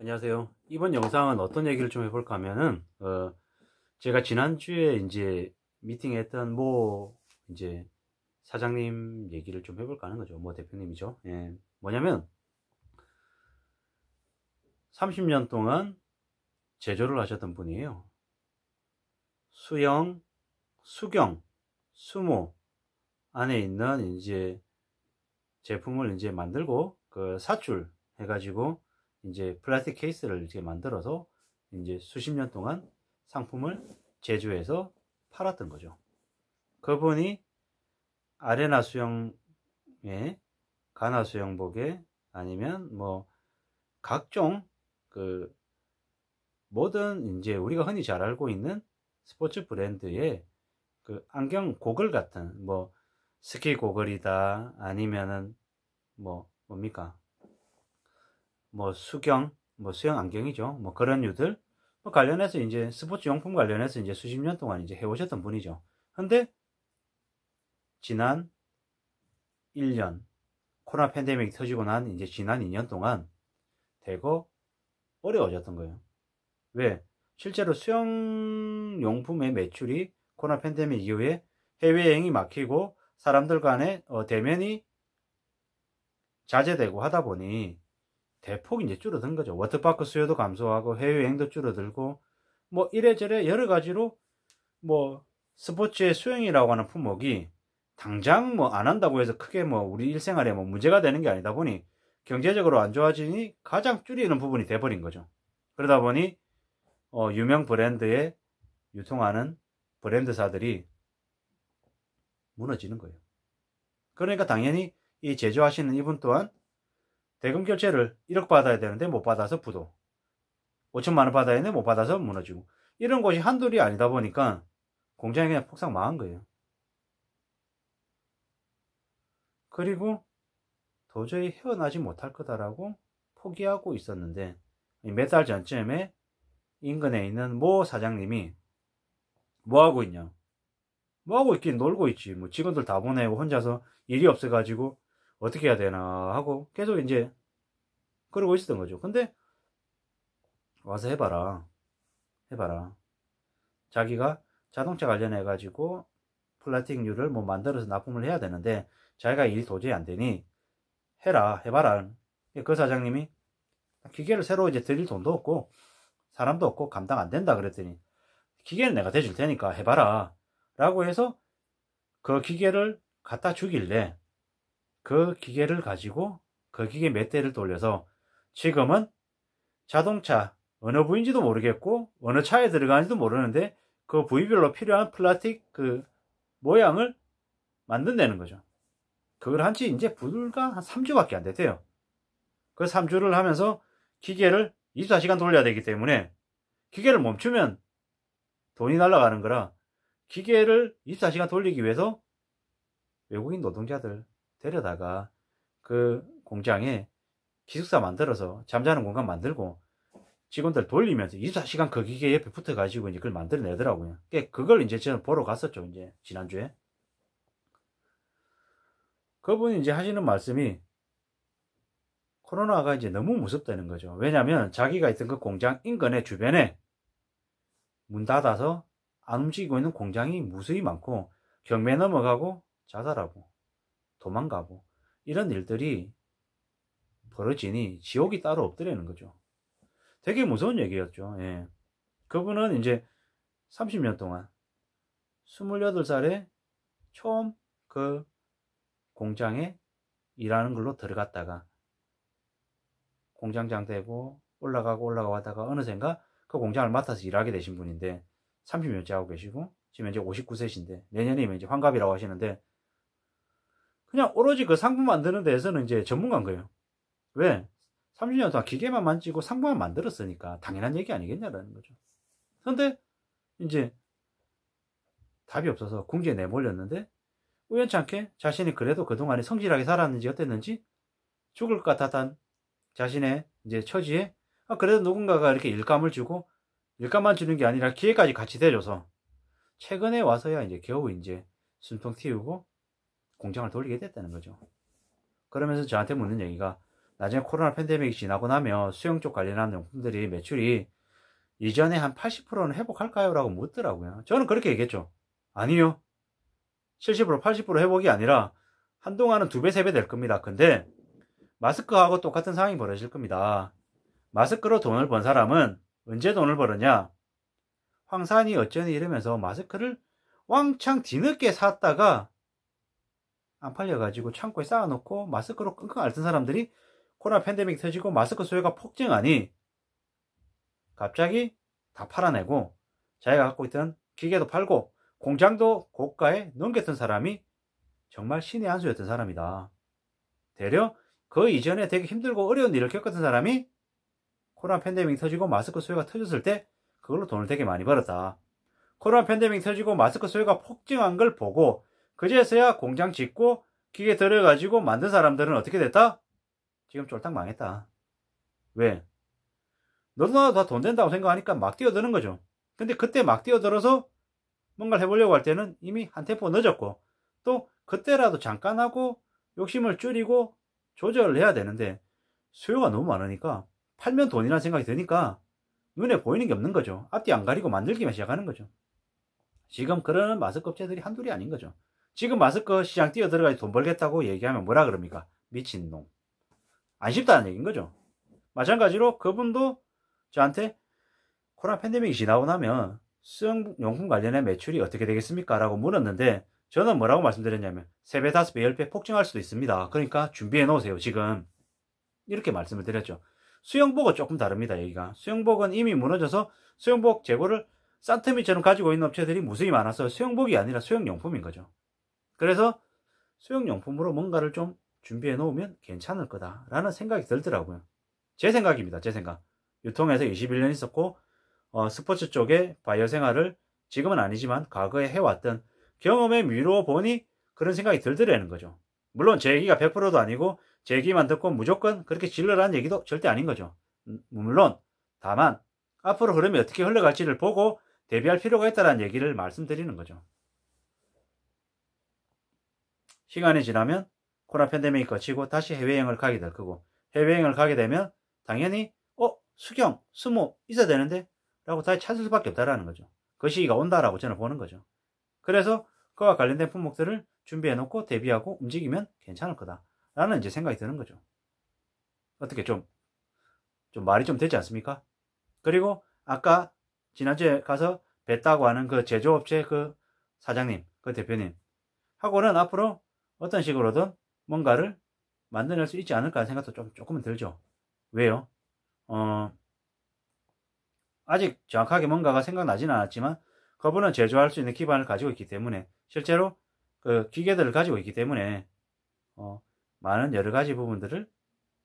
안녕하세요. 이번 영상은 어떤 얘기를 좀 해볼까 하면은, 어, 제가 지난주에 이제 미팅했던 뭐, 이제 사장님 얘기를 좀 해볼까 하는 거죠. 뭐 대표님이죠. 예. 뭐냐면, 30년 동안 제조를 하셨던 분이에요. 수영, 수경, 수모 안에 있는 이제 제품을 이제 만들고 그 사출 해가지고 이제 플라스틱 케이스를 이렇게 만들어서 이제 수십 년 동안 상품을 제조해서 팔았던 거죠. 그분이 아레나 수영에 가나 수영복에 아니면 뭐 각종 그 모든 이제 우리가 흔히 잘 알고 있는 스포츠 브랜드의 그 안경 고글 같은 뭐 스키 고글이다 아니면은 뭐 뭡니까 뭐 수경, 뭐 수영 안경이죠. 뭐 그런 유들 뭐 관련해서 이제 스포츠 용품 관련해서 이제 수십 년 동안 이제 해오셨던 분이죠. 근데 지난 1년 코로나 팬데믹 터지고 난 이제 지난 2년 동안 대거 어려워졌던 거예요. 왜? 실제로 수영 용품의 매출이 코로나 팬데믹 이후에 해외여행이 막히고 사람들 간의 어, 대면이 자제되고 하다 보니 대폭 이제 줄어든 거죠. 워터파크 수요도 감소하고 해외여행도 줄어들고 뭐 이래저래 여러 가지로 뭐 스포츠의 수영이라고 하는 품목이 당장 뭐 안 한다고 해서 크게 뭐 우리 일생활에 뭐 문제가 되는 게 아니다 보니 경제적으로 안 좋아지니 가장 줄이는 부분이 돼버린 거죠. 그러다 보니 어 유명 브랜드에 유통하는 브랜드사들이 무너지는 거예요. 그러니까 당연히 이 제조하시는 이분 또한 대금 결제를 1억 받아야 되는데 못 받아서 부도. 5천만 원 받아야 되는데 못 받아서 무너지고. 이런 곳이 한둘이 아니다 보니까 공장이 그냥 폭삭 망한 거예요. 그리고 도저히 헤어나지 못할 거다라고 포기하고 있었는데 몇 달 전쯤에 인근에 있는 모 사장님이 뭐 하고 있냐? 뭐 하고 있긴 놀고 있지. 뭐 직원들 다 보내고 혼자서 일이 없어가지고 어떻게 해야 되나 하고 계속 이제 그러고 있었던 거죠. 근데 와서 해봐라. 해봐라. 자기가 자동차 관련해 가지고 플라틱류를 스뭐 만들어서 납품을 해야 되는데 자기가 일이 도저히 안 되니 해라 해봐라 그 사장님이 기계를 새로 이제 드릴 돈도 없고 사람도 없고 감당 안 된다 그랬더니 기계는 내가 대줄 테니까 해봐라 라고 해서 그 기계를 갖다 주길래 그 기계를 가지고 그 기계 몇 대를 돌려서 지금은 자동차 어느 부인지도 모르겠고 어느 차에 들어가는지도 모르는데 그 부위별로 필요한 플라틱 스그 모양을 만든다는 거죠. 그걸 한지 이제 불과 한 3주밖에 안 됐대요. 그 3주를 하면서 기계를 24시간 돌려야 되기 때문에 기계를 멈추면 돈이 날아가는 거라 기계를 24시간 돌리기 위해서 외국인 노동자들 데려다가 그 공장에 기숙사 만들어서 잠자는 공간 만들고 직원들 돌리면서 24시간 그 기계 옆에 붙어가지고 이제 그걸 만들어내더라고요. 그걸 이제 저는 보러 갔었죠. 이제 지난주에. 그분이 이제 하시는 말씀이 코로나가 이제 너무 무섭다는 거죠. 왜냐하면 자기가 있던 그 공장 인근의 주변에 문 닫아서 안 움직이고 있는 공장이 무수히 많고 경매 넘어가고 자살하고 도망가고 이런 일들이 벌어지니 지옥이 따로 없더라는 거죠. 되게 무서운 얘기였죠. 예. 그분은 이제 30년 동안 28살에 처음 그 공장에 일하는 걸로 들어갔다가 공장장 되고 올라가고 올라가다가 어느샌가 그 공장을 맡아서 일하게 되신 분인데 30년째 하고 계시고 지금 이제 59세신데 내년이면 이제 환갑이라고 하시는데 그냥 오로지 그 상품 만드는 데에서는 이제 전문가인 거예요. 왜? 30년 동안 기계만 만지고 상품만 만들었으니까 당연한 얘기 아니겠냐라는 거죠. 그런데 이제 답이 없어서 궁지에 내몰렸는데 우연치 않게 자신이 그래도 그동안에 성실하게 살았는지 어땠는지 죽을 것 같았던 자신의 이제 처지에 아 그래도 누군가가 이렇게 일감을 주고 일감만 주는 게 아니라 기회까지 같이 대줘서 최근에 와서야 이제 겨우 이제 숨통 틔우고 공장을 돌리게 됐다는 거죠. 그러면서 저한테 묻는 얘기가 나중에 코로나 팬데믹이 지나고 나면 수영 쪽 관련한 용품들이 매출이 이전에 한 80%는 회복할까요? 라고 묻더라고요. 저는 그렇게 얘기했죠. 아니요. 70% 80% 회복이 아니라 한동안은 두 배, 세 배 될 겁니다. 근데 마스크하고 똑같은 상황이 벌어질 겁니다. 마스크로 돈을 번 사람은 언제 돈을 벌었냐? 황산이 어쩌니 이러면서 마스크를 왕창 뒤늦게 샀다가 안 팔려가지고 창고에 쌓아놓고 마스크로 끙끙 앓던 사람들이 코로나 팬데믹 터지고 마스크 소요가 폭증하니 갑자기 다 팔아내고 자기가 갖고 있던 기계도 팔고 공장도 고가에 넘겼던 사람이 정말 신의 한 수였던 사람이다. 대려 그 이전에 되게 힘들고 어려운 일을 겪었던 사람이 코로나 팬데믹 터지고 마스크 소요가 터졌을 때 그걸로 돈을 되게 많이 벌었다. 코로나 팬데믹 터지고 마스크 소요가 폭증한 걸 보고 그제서야 공장 짓고 기계 들어가지고 만든 사람들은 어떻게 됐다? 지금 쫄딱 망했다. 왜? 너도 나도 다 돈 된다고 생각하니까 막 뛰어드는 거죠. 근데 그때 막 뛰어들어서 뭔가를 해보려고 할 때는 이미 한 템포 늦었고 또 그때라도 잠깐 하고 욕심을 줄이고 조절을 해야 되는데 수요가 너무 많으니까 팔면 돈이라는 생각이 드니까 눈에 보이는 게 없는 거죠. 앞뒤 안 가리고 만들기만 시작하는 거죠. 지금 그러는 마스크 업체들이 한둘이 아닌 거죠. 지금 마스크 시장 뛰어 들어가서 돈 벌겠다고 얘기하면 뭐라 그럽니까? 미친놈. 안 쉽다는 얘기인 거죠. 마찬가지로 그분도 저한테 코로나 팬데믹이 지나고 나면 수영용품 관련된 매출이 어떻게 되겠습니까? 라고 물었는데 저는 뭐라고 말씀드렸냐면 3배, 5배, 10배 폭증할 수도 있습니다. 그러니까 준비해 놓으세요. 지금 이렇게 말씀을 드렸죠. 수영복은 조금 다릅니다. 얘기가 수영복은 이미 무너져서 수영복 재고를 싼트이처럼 가지고 있는 업체들이 무수히 많아서 수영복이 아니라 수영용품인 거죠. 그래서 수용용품으로 뭔가를 좀 준비해 놓으면 괜찮을 거다라는 생각이 들더라고요. 제 생각입니다. 제 생각. 유통에서 21년 있었고 어, 스포츠 쪽에 바이어 생활을 지금은 아니지만 과거에 해왔던 경험의 위로 보니 그런 생각이 들더라는 거죠. 물론 제 얘기가 100%도 아니고 제 얘기만 듣고 무조건 그렇게 질러라는 얘기도 절대 아닌 거죠. 음, 물론 다만 앞으로 흐름이 어떻게 흘러갈지를 보고 대비할 필요가 있다는 얘기를 말씀드리는 거죠. 시간이 지나면 코로나 팬데믹이 거치고 다시 해외여행을 가게 될 거고 해외여행을 가게 되면 당연히 어? 수경, 수모 있어야 되는데? 라고 다시 찾을 수밖에 없다라는 거죠. 그 시기가 온다라고 저는 보는 거죠. 그래서 그와 관련된 품목들을 준비해 놓고 대비하고 움직이면 괜찮을 거다. 라는 이제 생각이 드는 거죠. 어떻게 좀, 좀 말이 좀 되지 않습니까? 그리고 아까 지난주에 가서 뵀다고 하는 그 제조업체 그 사장님, 그 대표님 하고는 앞으로 어떤 식으로든 뭔가를 만들어낼 수 있지 않을까 하는 생각도 좀 조금은 들죠. 왜요? 어, 아직 정확하게 뭔가가 생각나지는 않았지만 그분은 제조할 수 있는 기반을 가지고 있기 때문에 실제로 그 기계들을 가지고 있기 때문에 어, 많은 여러 가지 부분들을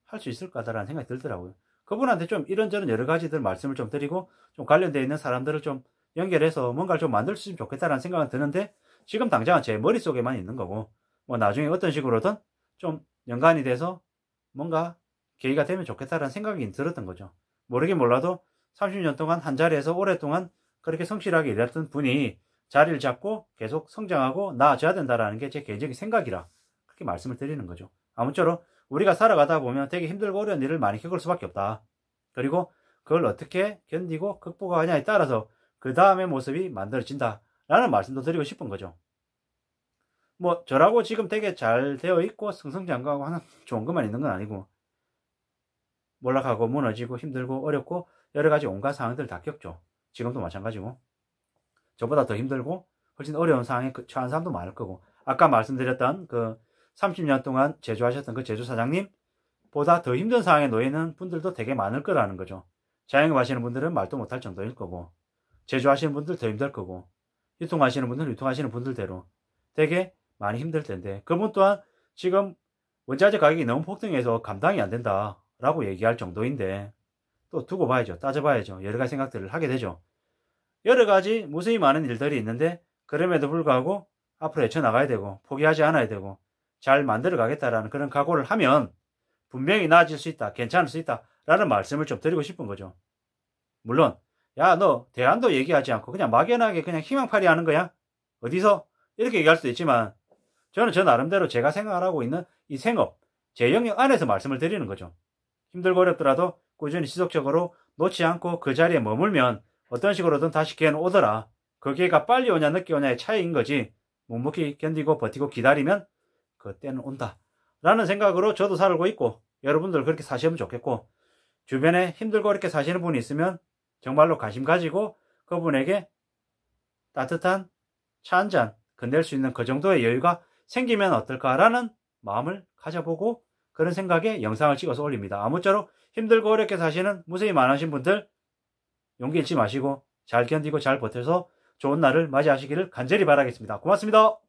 할 수 있을 거다라는 생각이 들더라고요. 그분한테 좀 이런저런 여러 가지들 말씀을 좀 드리고 좀 관련되어 있는 사람들을 좀 연결해서 뭔가를 좀 만들 수 있으면 좋겠다라는 생각은 드는데 지금 당장은 제 머릿속에만 있는 거고 뭐 나중에 어떤 식으로든 좀 연관이 돼서 뭔가 계기가 되면 좋겠다라는 생각이 들었던 거죠. 모르긴 몰라도 30년 동안 한 자리에서 오랫동안 그렇게 성실하게 일했던 분이 자리를 잡고 계속 성장하고 나아져야 된다라는 게 제 개인적인 생각이라 그렇게 말씀을 드리는 거죠. 아무쪼록 우리가 살아가다 보면 되게 힘들고 어려운 일을 많이 겪을 수밖에 없다. 그리고 그걸 어떻게 견디고 극복하냐에 따라서 그 다음의 모습이 만들어진다라는 말씀도 드리고 싶은 거죠. 뭐 저라고 지금 되게 잘 되어 있고 승승장구하고 하는 좋은 것만 있는 건 아니고 몰락하고 무너지고 힘들고 어렵고 여러 가지 온갖 상황들 다 겪죠. 지금도 마찬가지고 저보다 더 힘들고 훨씬 어려운 상황에 그 처한 사람도 많을 거고 아까 말씀드렸던 그 30년 동안 제조하셨던 그 제조 사장님 보다 더 힘든 상황에 놓이는 분들도 되게 많을 거라는 거죠. 자영업 하시는 분들은 말도 못할 정도일 거고 제조하시는 분들 더 힘들 거고 유통하시는 분들 유통하시는 분들대로 되게 많이 힘들 텐데 그분 또한 지금 원자재 가격이 너무 폭등해서 감당이 안 된다 라고 얘기할 정도인데 또 두고 봐야죠 따져봐야죠 여러 가지 생각들을 하게 되죠 여러 가지 무수히 많은 일들이 있는데 그럼에도 불구하고 앞으로 헤쳐나가야 되고 포기하지 않아야 되고 잘 만들어 가겠다라는 그런 각오를 하면 분명히 나아질 수 있다 괜찮을 수 있다 라는 말씀을 좀 드리고 싶은 거죠 물론 야 너 대안도 얘기하지 않고 그냥 막연하게 그냥 희망팔이 하는 거야 어디서 이렇게 얘기할 수도 있지만 저는 저 나름대로 제가 생각하고 있는 이 생업, 제 영역 안에서 말씀을 드리는 거죠. 힘들고 어렵더라도 꾸준히 지속적으로 놓지 않고 그 자리에 머물면 어떤 식으로든 다시 기회는 오더라. 그 기회가 빨리 오냐 늦게 오냐의 차이인 거지. 묵묵히 견디고 버티고 기다리면 그 때는 온다. 라는 생각으로 저도 살고 있고 여러분들 그렇게 사시면 좋겠고 주변에 힘들고 어렵게 사시는 분이 있으면 정말로 관심 가지고 그분에게 따뜻한 차 한 잔 건넬 수 있는 그 정도의 여유가 생기면 어떨까라는 마음을 가져보고 그런 생각에 영상을 찍어서 올립니다. 아무쪼록 힘들고 어렵게 사시는 무수히 많으신 분들 용기 잃지 마시고 잘 견디고 잘 버텨서 좋은 날을 맞이하시기를 간절히 바라겠습니다. 고맙습니다.